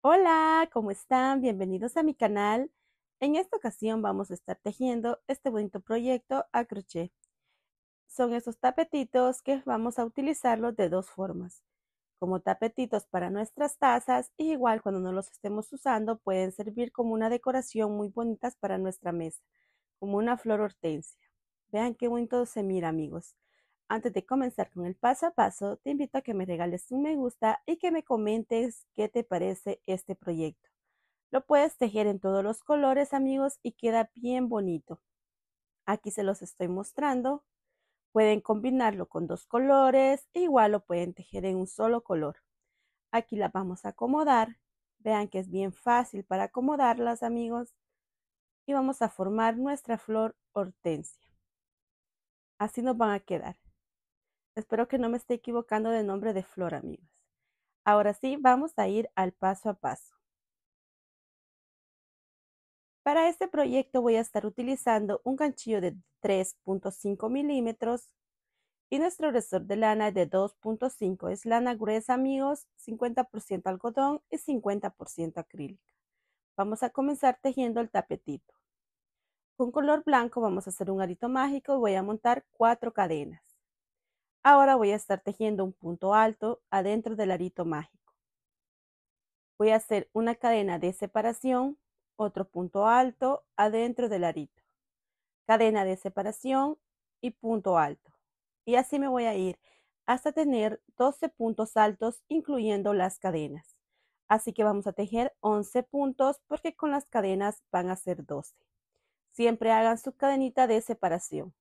Hola, ¿cómo están? Bienvenidos a mi canal. En esta ocasión vamos a estar tejiendo este bonito proyecto a crochet. Son esos tapetitos que vamos a utilizarlos de dos formas. Como tapetitos para nuestras tazas y igual cuando no los estemos usando pueden servir como una decoración muy bonitas para nuestra mesa, como una flor hortensia. Vean qué bonito se mira amigos. Antes de comenzar con el paso a paso, te invito a que me regales un me gusta y que me comentes qué te parece este proyecto. Lo puedes tejer en todos los colores, amigos, y queda bien bonito. Aquí se los estoy mostrando. Pueden combinarlo con dos colores, e igual lo pueden tejer en un solo color. Aquí la vamos a acomodar. Vean que es bien fácil para acomodarlas, amigos. Y vamos a formar nuestra flor hortensia. Así nos van a quedar. Espero que no me esté equivocando de nombre de flor, amigos. Ahora sí, vamos a ir al paso a paso. Para este proyecto voy a estar utilizando un ganchillo de 3.5 milímetros y nuestro resort de lana es de 2.5. Es lana gruesa, amigos, 50% algodón y 50% acrílica. Vamos a comenzar tejiendo el tapetito. Con color blanco vamos a hacer un arito mágico y voy a montar cuatro cadenas. Ahora voy a estar tejiendo un punto alto adentro del arito mágico. Voy a hacer una cadena de separación, otro punto alto adentro del arito. Cadena de separación y punto alto. Y así me voy a ir hasta tener 12 puntos altos incluyendo las cadenas. Así que vamos a tejer 11 puntos porque con las cadenas van a ser 12. Siempre hagan su cadenita de separación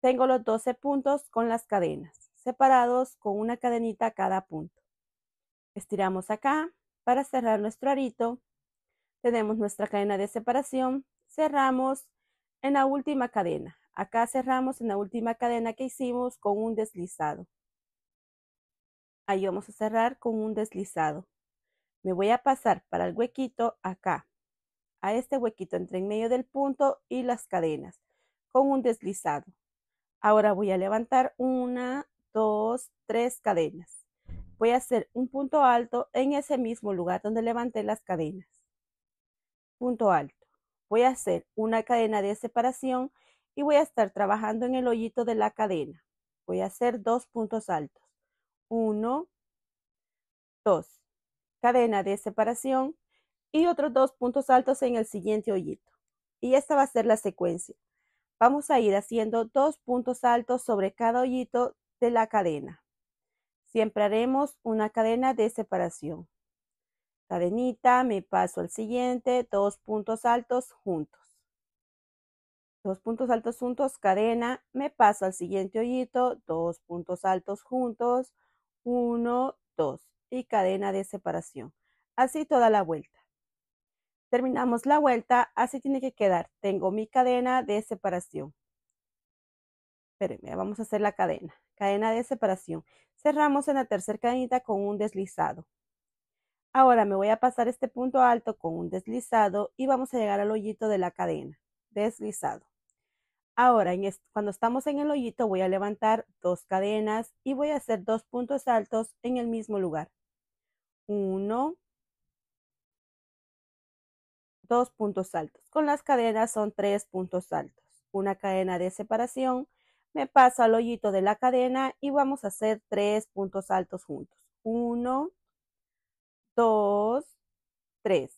tengo los 12 puntos con las cadenas, separados con una cadenita a cada punto. Estiramos acá para cerrar nuestro arito. Tenemos nuestra cadena de separación, cerramos en la última cadena. Acá cerramos en la última cadena que hicimos con un deslizado. Ahí vamos a cerrar con un deslizado. Me voy a pasar para el huequito acá, a este huequito entre en medio del punto y las cadenas, con un deslizado. Ahora voy a levantar una, dos, tres cadenas. Voy a hacer un punto alto en ese mismo lugar donde levanté las cadenas. Punto alto. Voy a hacer una cadena de separación y voy a estar trabajando en el hoyito de la cadena. Voy a hacer dos puntos altos. Uno, dos. Cadena de separación y otros dos puntos altos en el siguiente hoyito. Y esta va a ser la secuencia. Vamos a ir haciendo dos puntos altos sobre cada hoyito de la cadena. Siempre haremos una cadena de separación. Cadenita, me paso al siguiente, dos puntos altos juntos. Dos puntos altos juntos, cadena, me paso al siguiente hoyito, dos puntos altos juntos, uno, dos y cadena de separación. Así toda la vuelta. Terminamos la vuelta, así tiene que quedar. Tengo mi cadena de separación. Espérenme, vamos a hacer la cadena. Cadena de separación. Cerramos en la tercera cadenita con un deslizado. Ahora me voy a pasar este punto alto con un deslizado y vamos a llegar al hoyito de la cadena. Deslizado. Ahora, cuando estamos en el hoyito, voy a levantar dos cadenas y voy a hacer dos puntos altos en el mismo lugar. Uno, dos puntos altos. Con las cadenas son tres puntos altos. Una cadena de separación, me paso al hoyito de la cadena y vamos a hacer tres puntos altos juntos. Uno, dos, tres.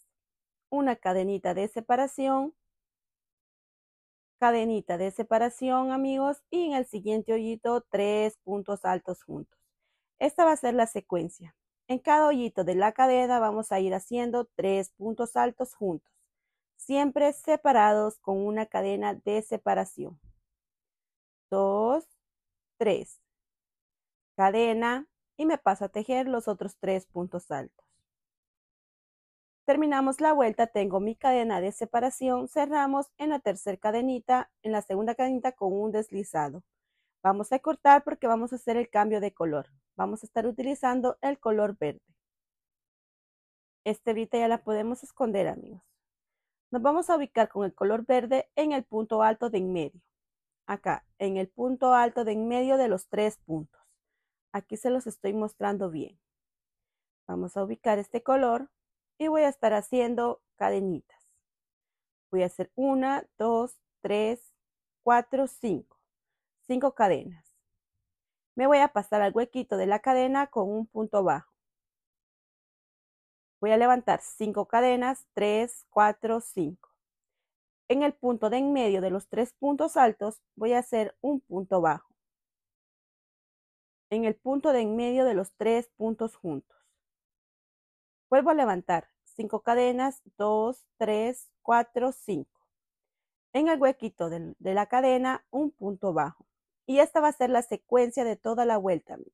Una cadenita de separación, cadenita de separación, amigos, y en el siguiente hoyito tres puntos altos juntos. Esta va a ser la secuencia. En cada hoyito de la cadena vamos a ir haciendo tres puntos altos juntos siempre separados con una cadena de separación. Dos, tres. Cadena y me paso a tejer los otros tres puntos altos. Terminamos la vuelta, tengo mi cadena de separación, cerramos en la tercera cadenita, en la segunda cadenita con un deslizado. Vamos a cortar porque vamos a hacer el cambio de color. Vamos a estar utilizando el color verde. Este ahorita ya la podemos esconder, amigos. Nos vamos a ubicar con el color verde en el punto alto de en medio. Acá, en el punto alto de en medio de los tres puntos. Aquí se los estoy mostrando bien. Vamos a ubicar este color y voy a estar haciendo cadenitas. Voy a hacer una, dos, tres, cuatro, cinco. Cinco cadenas. Me voy a pasar al huequito de la cadena con un punto bajo. Voy a levantar cinco cadenas, 3, 4, 5. En el punto de en medio de los tres puntos altos voy a hacer un punto bajo. En el punto de en medio de los tres puntos juntos. Vuelvo a levantar cinco cadenas, 2, 3, 4, 5. En el huequito de, la cadena, un punto bajo. Y esta va a ser la secuencia de toda la vuelta, amigos.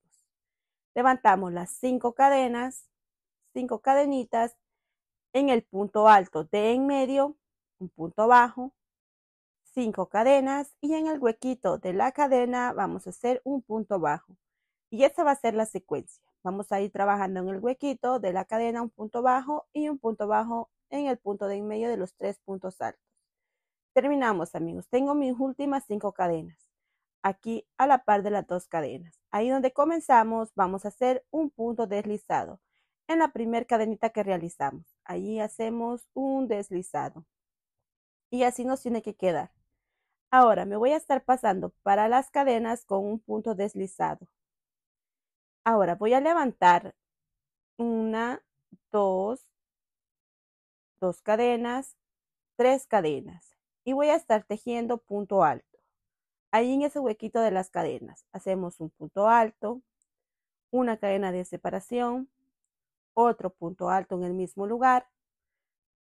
Levantamos las cinco cadenas, cinco cadenitas en el punto alto de en medio, un punto bajo, cinco cadenas y en el huequito de la cadena vamos a hacer un punto bajo. Y esta va a ser la secuencia. Vamos a ir trabajando en el huequito de la cadena, un punto bajo y un punto bajo en el punto de en medio de los tres puntos altos. Terminamos amigos, tengo mis últimas cinco cadenas, aquí a la par de las dos cadenas. Ahí donde comenzamos vamos a hacer un punto deslizado en la primera cadenita que realizamos. Allí hacemos un deslizado. Y así nos tiene que quedar. Ahora me voy a estar pasando para las cadenas con un punto deslizado. Ahora voy a levantar una, dos, dos cadenas, tres cadenas y voy a estar tejiendo punto alto. Ahí en ese huequito de las cadenas hacemos un punto alto, una cadena de separación, otro punto alto en el mismo lugar,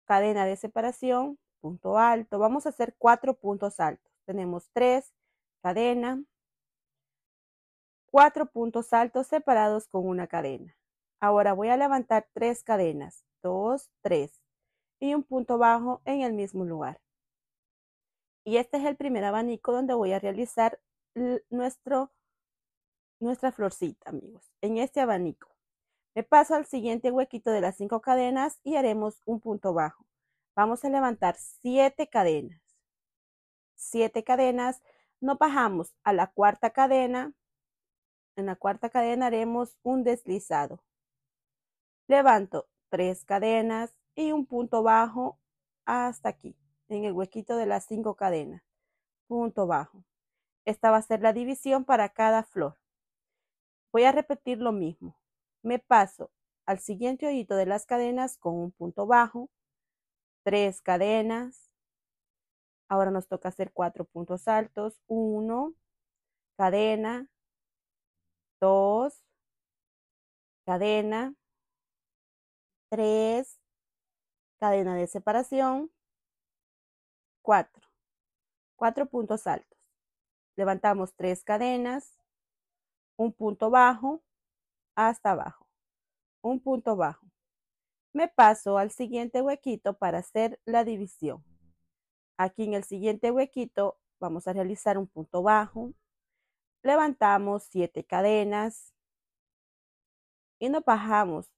cadena de separación, punto alto. Vamos a hacer cuatro puntos altos. Tenemos tres, cadena, cuatro puntos altos separados con una cadena. Ahora voy a levantar tres cadenas, dos, tres, y un punto bajo en el mismo lugar. Y este es el primer abanico donde voy a realizar nuestro, nuestra florcita, amigos, en este abanico. Me paso al siguiente huequito de las cinco cadenas y haremos un punto bajo. Vamos a levantar siete cadenas. Siete cadenas. No bajamos a la cuarta cadena. En la cuarta cadena haremos un deslizado. Levanto tres cadenas y un punto bajo hasta aquí, en el huequito de las cinco cadenas. Punto bajo. Esta va a ser la división para cada flor. Voy a repetir lo mismo me paso al siguiente hoyito de las cadenas con un punto bajo, tres cadenas, ahora nos toca hacer cuatro puntos altos, uno, cadena, dos, cadena, tres, cadena de separación, cuatro, cuatro puntos altos. Levantamos tres cadenas, un punto bajo, hasta abajo. Un punto bajo. Me paso al siguiente huequito para hacer la división. Aquí en el siguiente huequito vamos a realizar un punto bajo. Levantamos siete cadenas y nos bajamos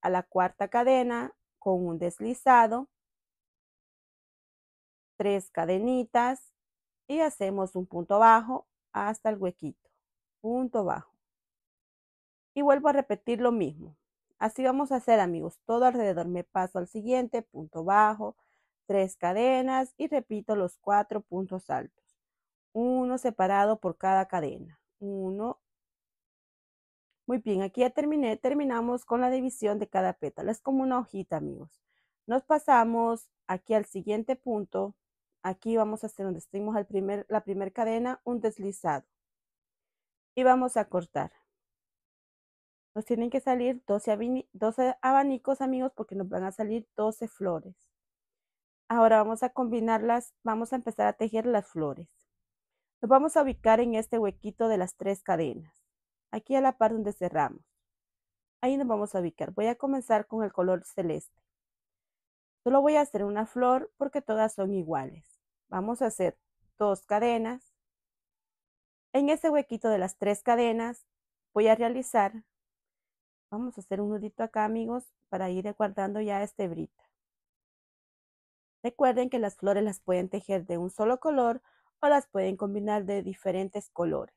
a la cuarta cadena con un deslizado, tres cadenitas y hacemos un punto bajo hasta el huequito. Punto bajo y vuelvo a repetir lo mismo. Así vamos a hacer amigos, todo alrededor. Me paso al siguiente, punto bajo, tres cadenas y repito los cuatro puntos altos. Uno separado por cada cadena. Uno. Muy bien, aquí ya terminé. Terminamos con la división de cada pétalo. Es como una hojita amigos. Nos pasamos aquí al siguiente punto. Aquí vamos a hacer donde estuvimos al primer, la primera cadena, un deslizado. Y vamos a cortar nos tienen que salir 12, abanicos, amigos, porque nos van a salir 12 flores. Ahora vamos a combinarlas, vamos a empezar a tejer las flores. Nos vamos a ubicar en este huequito de las tres cadenas, aquí a la par donde cerramos. Ahí nos vamos a ubicar. Voy a comenzar con el color celeste. Solo voy a hacer una flor porque todas son iguales. Vamos a hacer dos cadenas. En ese huequito de las tres cadenas voy a realizar Vamos a hacer un nudito acá, amigos, para ir guardando ya esta brita. Recuerden que las flores las pueden tejer de un solo color o las pueden combinar de diferentes colores.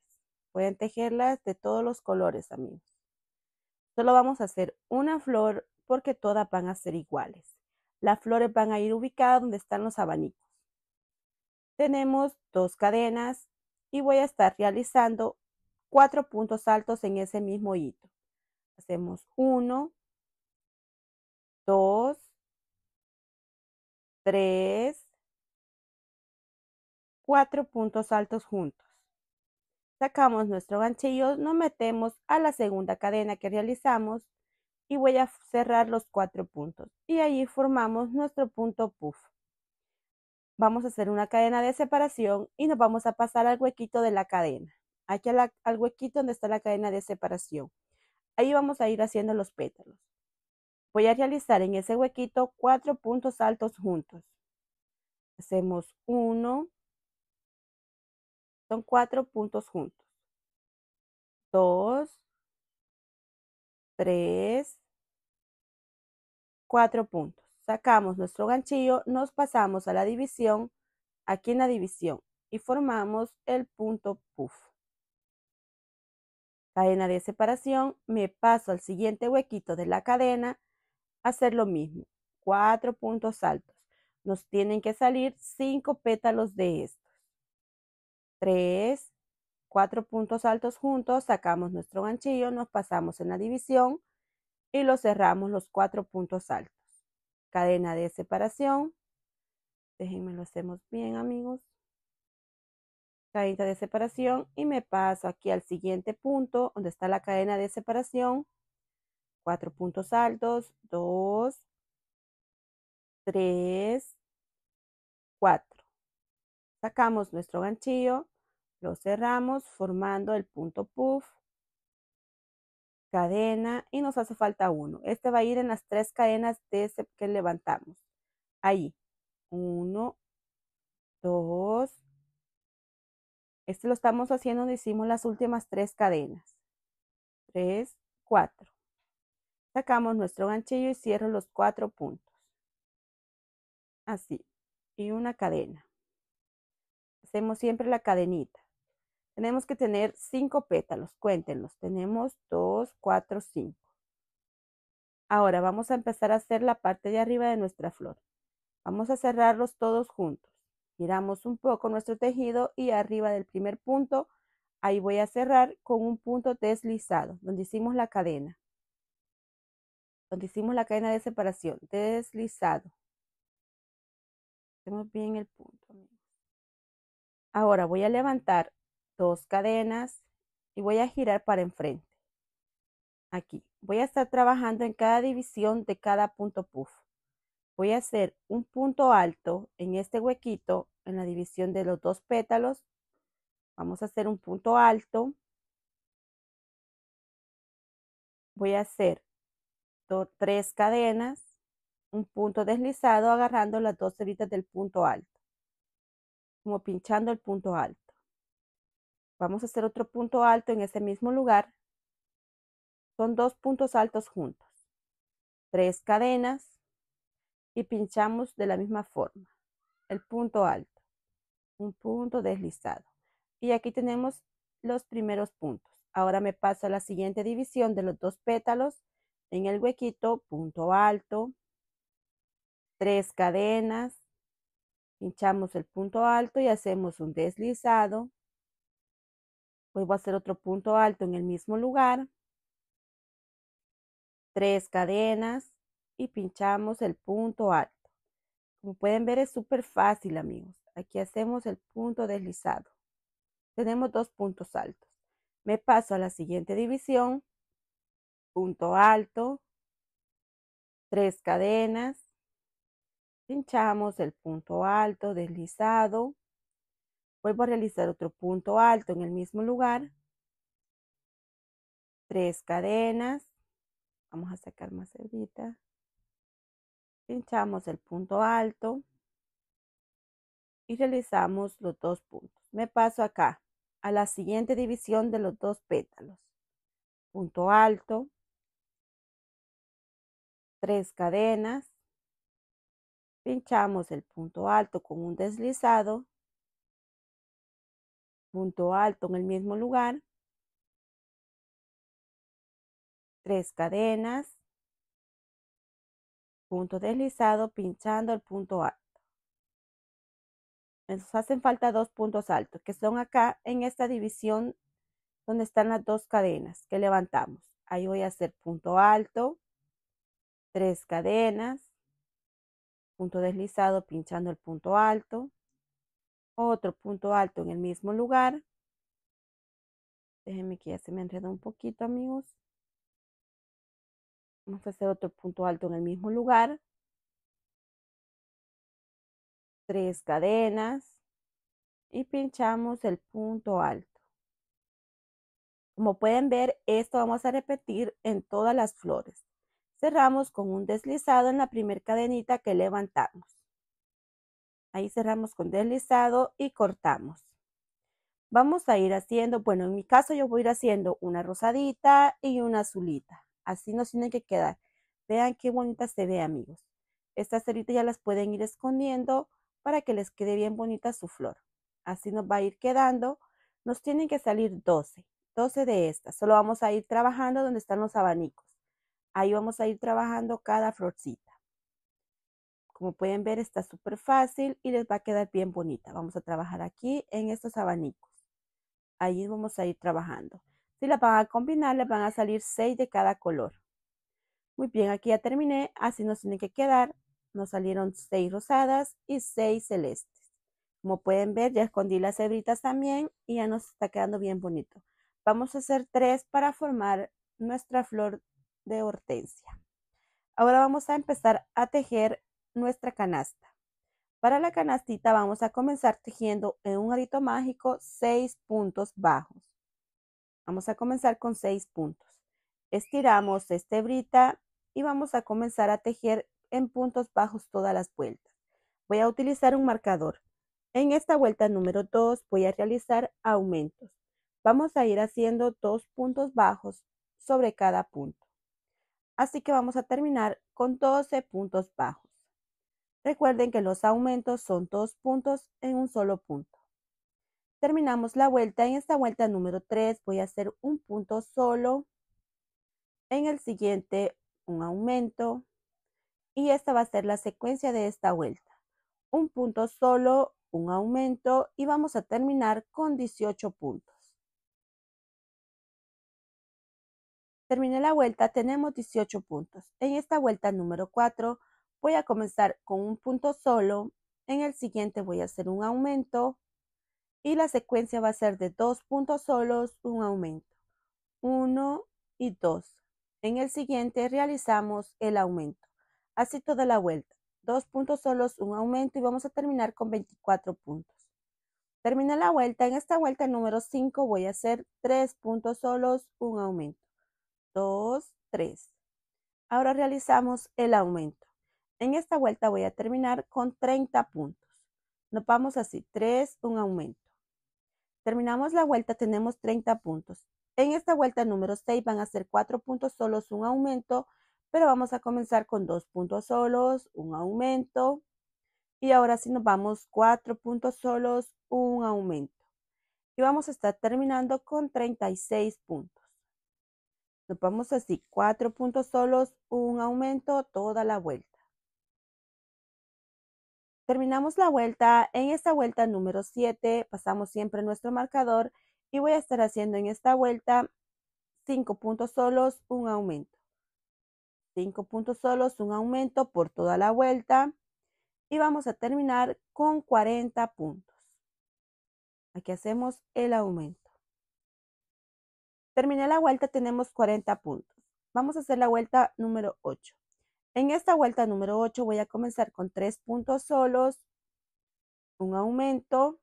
Pueden tejerlas de todos los colores, amigos. Solo vamos a hacer una flor porque todas van a ser iguales. Las flores van a ir ubicadas donde están los abanicos. Tenemos dos cadenas y voy a estar realizando cuatro puntos altos en ese mismo hito. Hacemos 1, 2, 3, 4 puntos altos juntos. Sacamos nuestro ganchillo, nos metemos a la segunda cadena que realizamos y voy a cerrar los cuatro puntos. Y allí formamos nuestro punto puff. Vamos a hacer una cadena de separación y nos vamos a pasar al huequito de la cadena. Aquí al huequito donde está la cadena de separación. Ahí vamos a ir haciendo los pétalos. Voy a realizar en ese huequito cuatro puntos altos juntos. Hacemos uno. Son cuatro puntos juntos. Dos. Tres. Cuatro puntos. Sacamos nuestro ganchillo, nos pasamos a la división, aquí en la división, y formamos el punto puff cadena de separación, me paso al siguiente huequito de la cadena, hacer lo mismo, cuatro puntos altos. Nos tienen que salir cinco pétalos de estos. Tres, cuatro puntos altos juntos, sacamos nuestro ganchillo, nos pasamos en la división y lo cerramos los cuatro puntos altos. Cadena de separación. Déjenme lo hacemos bien, amigos cadena de separación y me paso aquí al siguiente punto donde está la cadena de separación. Cuatro puntos altos, dos, tres, cuatro. Sacamos nuestro ganchillo, lo cerramos formando el punto puff, cadena y nos hace falta uno. Este va a ir en las tres cadenas de que levantamos. Ahí, uno, dos, este lo estamos haciendo donde hicimos las últimas tres cadenas. Tres, cuatro. Sacamos nuestro ganchillo y cierro los cuatro puntos. Así. Y una cadena. Hacemos siempre la cadenita. Tenemos que tener cinco pétalos, cuéntenlos. Tenemos dos, cuatro, cinco. Ahora vamos a empezar a hacer la parte de arriba de nuestra flor. Vamos a cerrarlos todos juntos. Giramos un poco nuestro tejido y arriba del primer punto, ahí voy a cerrar con un punto deslizado, donde hicimos la cadena. Donde hicimos la cadena de separación, deslizado. Hacemos bien el punto. Ahora voy a levantar dos cadenas y voy a girar para enfrente. Aquí. Voy a estar trabajando en cada división de cada punto puff. Voy a hacer un punto alto en este huequito, en la división de los dos pétalos. Vamos a hacer un punto alto. Voy a hacer tres cadenas, un punto deslizado agarrando las dos ceritas del punto alto, como pinchando el punto alto. Vamos a hacer otro punto alto en ese mismo lugar. Son dos puntos altos juntos. Tres cadenas, y pinchamos de la misma forma. El punto alto, un punto deslizado. Y aquí tenemos los primeros puntos. Ahora me paso a la siguiente división de los dos pétalos. En el huequito, punto alto, tres cadenas, pinchamos el punto alto y hacemos un deslizado. Vuelvo a hacer otro punto alto en el mismo lugar. Tres cadenas, y pinchamos el punto alto. Como pueden ver es súper fácil amigos. Aquí hacemos el punto deslizado. Tenemos dos puntos altos. Me paso a la siguiente división. Punto alto. Tres cadenas. Pinchamos el punto alto deslizado. Vuelvo a realizar otro punto alto en el mismo lugar. Tres cadenas. Vamos a sacar más cerdita pinchamos el punto alto y realizamos los dos puntos. Me paso acá a la siguiente división de los dos pétalos. Punto alto, tres cadenas, pinchamos el punto alto con un deslizado, punto alto en el mismo lugar, tres cadenas, punto deslizado pinchando el punto alto. Nos hacen falta dos puntos altos, que son acá en esta división donde están las dos cadenas que levantamos. Ahí voy a hacer punto alto, tres cadenas, punto deslizado pinchando el punto alto, otro punto alto en el mismo lugar. Déjenme que ya se me enredó un poquito, amigos. Vamos a hacer otro punto alto en el mismo lugar. Tres cadenas y pinchamos el punto alto. Como pueden ver, esto vamos a repetir en todas las flores. Cerramos con un deslizado en la primer cadenita que levantamos. Ahí cerramos con deslizado y cortamos. Vamos a ir haciendo, bueno, en mi caso yo voy a ir haciendo una rosadita y una azulita. Así nos tienen que quedar. Vean qué bonita se ve, amigos. Estas ceritas ya las pueden ir escondiendo para que les quede bien bonita su flor. Así nos va a ir quedando. Nos tienen que salir 12, 12 de estas. Solo vamos a ir trabajando donde están los abanicos. Ahí vamos a ir trabajando cada florcita. Como pueden ver, está súper fácil y les va a quedar bien bonita. Vamos a trabajar aquí en estos abanicos. Ahí vamos a ir trabajando. Si las van a combinar, les van a salir 6 de cada color. Muy bien, aquí ya terminé. Así nos tiene que quedar. Nos salieron 6 rosadas y 6 celestes. Como pueden ver, ya escondí las hebritas también y ya nos está quedando bien bonito. Vamos a hacer 3 para formar nuestra flor de hortensia. Ahora vamos a empezar a tejer nuestra canasta. Para la canastita vamos a comenzar tejiendo en un arito mágico 6 puntos bajos. Vamos a comenzar con 6 puntos. Estiramos este brita y vamos a comenzar a tejer en puntos bajos todas las vueltas. Voy a utilizar un marcador. En esta vuelta número 2 voy a realizar aumentos. Vamos a ir haciendo dos puntos bajos sobre cada punto. Así que vamos a terminar con 12 puntos bajos. Recuerden que los aumentos son dos puntos en un solo punto terminamos la vuelta. En esta vuelta número 3 voy a hacer un punto solo. En el siguiente un aumento. Y esta va a ser la secuencia de esta vuelta. Un punto solo, un aumento y vamos a terminar con 18 puntos. Terminé la vuelta, tenemos 18 puntos. En esta vuelta número 4 voy a comenzar con un punto solo. En el siguiente voy a hacer un aumento y la secuencia va a ser de dos puntos solos, un aumento. 1 y 2. En el siguiente realizamos el aumento. Así toda la vuelta. Dos puntos solos, un aumento y vamos a terminar con 24 puntos. Termina la vuelta. En esta vuelta número 5 voy a hacer tres puntos solos, un aumento. Dos, tres. Ahora realizamos el aumento. En esta vuelta voy a terminar con 30 puntos. Nos vamos así. Tres, un aumento. Terminamos la vuelta, tenemos 30 puntos. En esta vuelta número 6 van a ser 4 puntos solos, un aumento, pero vamos a comenzar con 2 puntos solos, un aumento. Y ahora sí nos vamos 4 puntos solos, un aumento. Y vamos a estar terminando con 36 puntos. Nos vamos así, 4 puntos solos, un aumento, toda la vuelta. Terminamos la vuelta. En esta vuelta número 7 pasamos siempre nuestro marcador y voy a estar haciendo en esta vuelta 5 puntos solos, un aumento. 5 puntos solos, un aumento por toda la vuelta. Y vamos a terminar con 40 puntos. Aquí hacemos el aumento. Terminé la vuelta, tenemos 40 puntos. Vamos a hacer la vuelta número 8. En esta vuelta número 8 voy a comenzar con tres puntos solos, un aumento,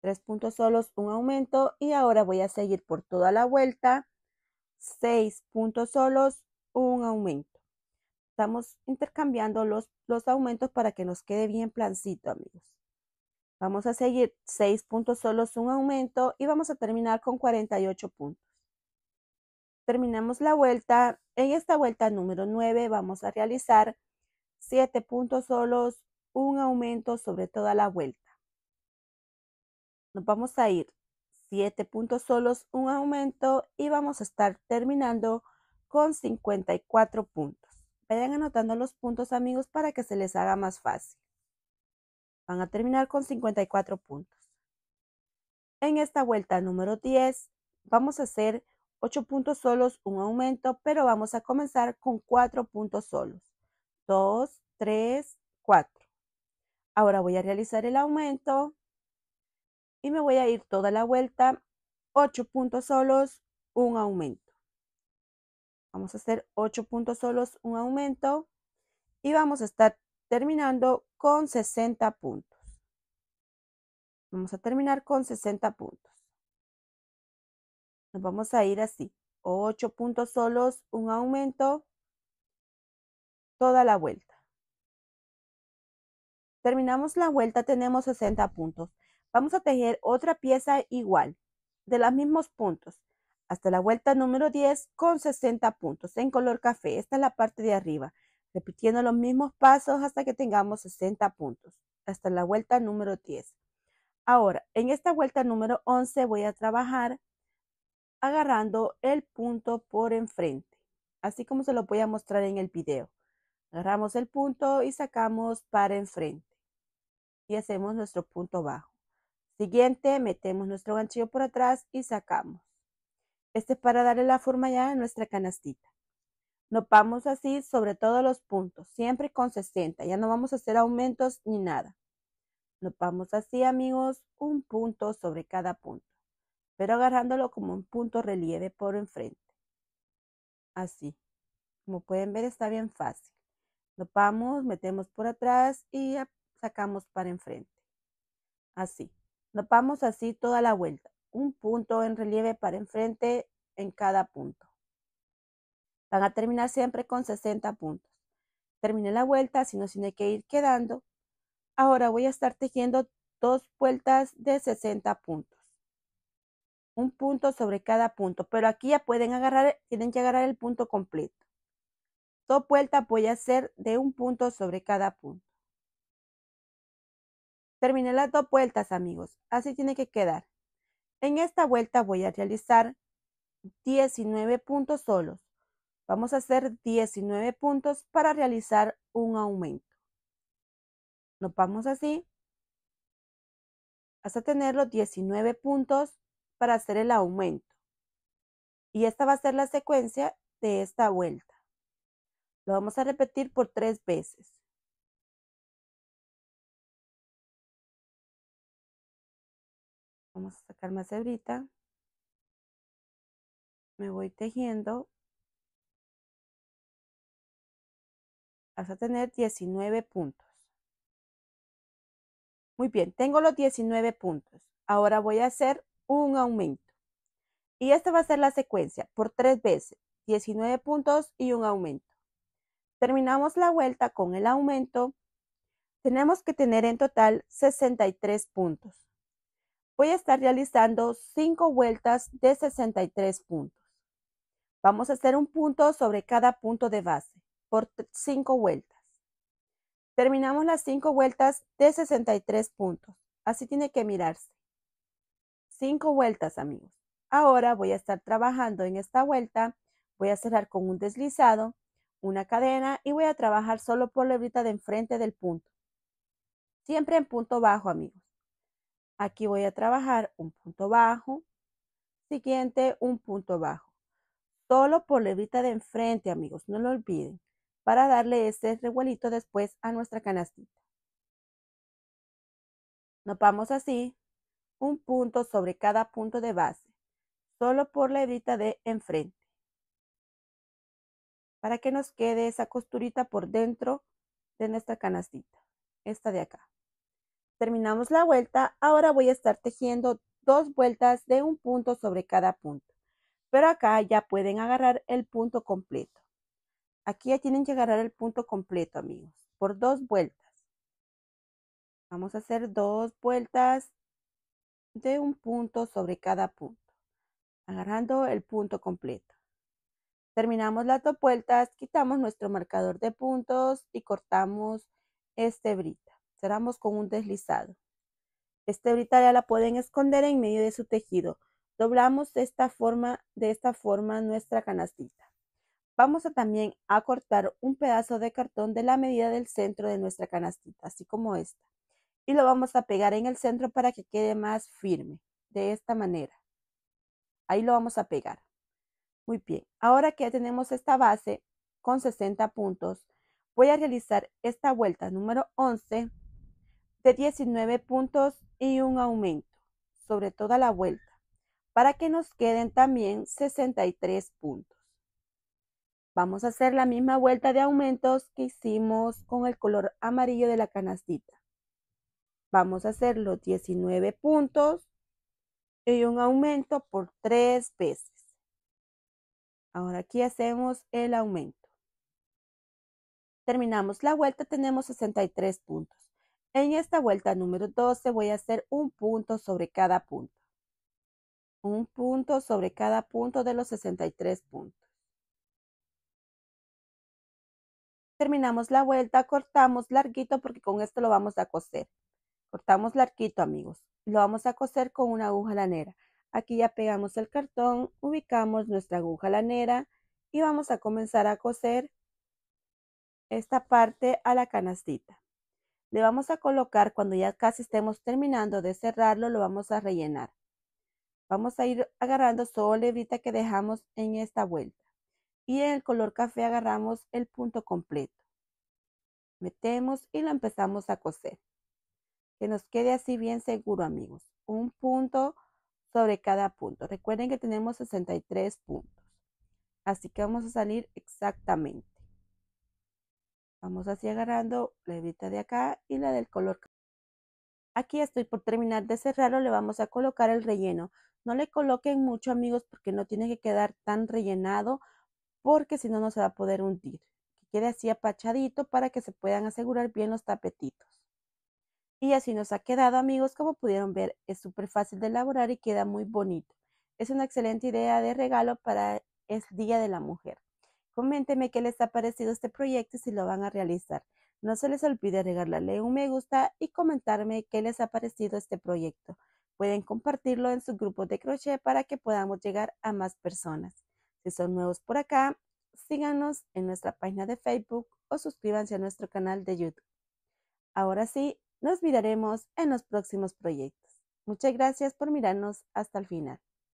tres puntos solos, un aumento y ahora voy a seguir por toda la vuelta, 6 puntos solos, un aumento. Estamos intercambiando los, los aumentos para que nos quede bien plancito, amigos. Vamos a seguir seis puntos solos, un aumento y vamos a terminar con 48 puntos. Terminamos la vuelta. En esta vuelta número 9 vamos a realizar 7 puntos solos, un aumento sobre toda la vuelta. Nos vamos a ir 7 puntos solos, un aumento y vamos a estar terminando con 54 puntos. Vayan anotando los puntos amigos para que se les haga más fácil. Van a terminar con 54 puntos. En esta vuelta número 10 vamos a hacer 8 puntos solos, un aumento, pero vamos a comenzar con cuatro puntos solos. 2, 3, 4. Ahora voy a realizar el aumento y me voy a ir toda la vuelta. Ocho puntos solos, un aumento. Vamos a hacer ocho puntos solos, un aumento y vamos a estar terminando con 60 puntos. Vamos a terminar con 60 puntos. Nos vamos a ir así. 8 puntos solos, un aumento, toda la vuelta. Terminamos la vuelta, tenemos 60 puntos. Vamos a tejer otra pieza igual, de los mismos puntos, hasta la vuelta número 10 con 60 puntos en color café. Esta es la parte de arriba, repitiendo los mismos pasos hasta que tengamos 60 puntos, hasta la vuelta número 10. Ahora, en esta vuelta número 11 voy a trabajar agarrando el punto por enfrente, así como se lo voy a mostrar en el video. Agarramos el punto y sacamos para enfrente y hacemos nuestro punto bajo. Siguiente, metemos nuestro ganchillo por atrás y sacamos. Este es para darle la forma ya a nuestra canastita. Nos vamos así sobre todos los puntos, siempre con 60. Ya no vamos a hacer aumentos ni nada. Nos vamos así, amigos, un punto sobre cada punto pero agarrándolo como un punto relieve por enfrente. Así. Como pueden ver, está bien fácil. Lo metemos por atrás y sacamos para enfrente. Así. nos así toda la vuelta. Un punto en relieve para enfrente en cada punto. Van a terminar siempre con 60 puntos. Terminé la vuelta, si no tiene que ir quedando. Ahora voy a estar tejiendo dos vueltas de 60 puntos un punto sobre cada punto, pero aquí ya pueden agarrar, tienen que agarrar el punto completo. Dos vueltas voy a hacer de un punto sobre cada punto. Terminé las dos vueltas, amigos. Así tiene que quedar. En esta vuelta voy a realizar 19 puntos solos. Vamos a hacer 19 puntos para realizar un aumento. Nos vamos así hasta tener los 19 puntos para hacer el aumento. Y esta va a ser la secuencia de esta vuelta. Lo vamos a repetir por tres veces. Vamos a sacar más hebrita. Me voy tejiendo vas a tener 19 puntos. Muy bien, tengo los 19 puntos. Ahora voy a hacer un aumento. Y esta va a ser la secuencia por tres veces, 19 puntos y un aumento. Terminamos la vuelta con el aumento. Tenemos que tener en total 63 puntos. Voy a estar realizando 5 vueltas de 63 puntos. Vamos a hacer un punto sobre cada punto de base por 5 vueltas. Terminamos las 5 vueltas de 63 puntos. Así tiene que mirarse. Cinco vueltas, amigos. Ahora voy a estar trabajando en esta vuelta. Voy a cerrar con un deslizado, una cadena y voy a trabajar solo por la hebrita de enfrente del punto. Siempre en punto bajo, amigos. Aquí voy a trabajar un punto bajo, siguiente un punto bajo. Solo por la hebrita de enfrente, amigos, no lo olviden, para darle este revuelito después a nuestra canastita. Nos vamos así un punto sobre cada punto de base, solo por la hebra de enfrente, para que nos quede esa costurita por dentro de nuestra canastita, esta de acá. Terminamos la vuelta, ahora voy a estar tejiendo dos vueltas de un punto sobre cada punto, pero acá ya pueden agarrar el punto completo. Aquí ya tienen que agarrar el punto completo, amigos, por dos vueltas. Vamos a hacer dos vueltas de un punto sobre cada punto, agarrando el punto completo. Terminamos las dos vueltas, quitamos nuestro marcador de puntos y cortamos este brita. Cerramos con un deslizado. Este brita ya la pueden esconder en medio de su tejido. Doblamos esta forma, de esta forma nuestra canastita. Vamos a también a cortar un pedazo de cartón de la medida del centro de nuestra canastita, así como esta y lo vamos a pegar en el centro para que quede más firme, de esta manera. Ahí lo vamos a pegar. Muy bien, ahora que ya tenemos esta base con 60 puntos, voy a realizar esta vuelta número 11 de 19 puntos y un aumento sobre toda la vuelta para que nos queden también 63 puntos. Vamos a hacer la misma vuelta de aumentos que hicimos con el color amarillo de la canastita. Vamos a hacer los 19 puntos y un aumento por tres veces. Ahora aquí hacemos el aumento. Terminamos la vuelta, tenemos 63 puntos. En esta vuelta número 12 voy a hacer un punto sobre cada punto. Un punto sobre cada punto de los 63 puntos. Terminamos la vuelta, cortamos larguito porque con esto lo vamos a coser. Cortamos arquito amigos. Lo vamos a coser con una aguja lanera. Aquí ya pegamos el cartón, ubicamos nuestra aguja lanera y vamos a comenzar a coser esta parte a la canastita. Le vamos a colocar, cuando ya casi estemos terminando de cerrarlo, lo vamos a rellenar. Vamos a ir agarrando solo hebrita que dejamos en esta vuelta. Y en el color café agarramos el punto completo. Metemos y lo empezamos a coser que nos quede así bien seguro, amigos. Un punto sobre cada punto. Recuerden que tenemos 63 puntos. Así que vamos a salir exactamente. Vamos así agarrando la hebita de acá y la del color. Aquí estoy por terminar de cerrarlo, le vamos a colocar el relleno. No le coloquen mucho amigos porque no tiene que quedar tan rellenado porque si no, no se va a poder hundir. Que quede así apachadito para que se puedan asegurar bien los tapetitos. Y así nos ha quedado, amigos. Como pudieron ver, es súper fácil de elaborar y queda muy bonito. Es una excelente idea de regalo para el Día de la Mujer. Coméntenme qué les ha parecido este proyecto y si lo van a realizar. No se les olvide regalarle un me gusta y comentarme qué les ha parecido este proyecto. Pueden compartirlo en sus grupos de crochet para que podamos llegar a más personas. Si son nuevos por acá, síganos en nuestra página de Facebook o suscríbanse a nuestro canal de YouTube. Ahora sí, nos miraremos en los próximos proyectos. Muchas gracias por mirarnos hasta el final.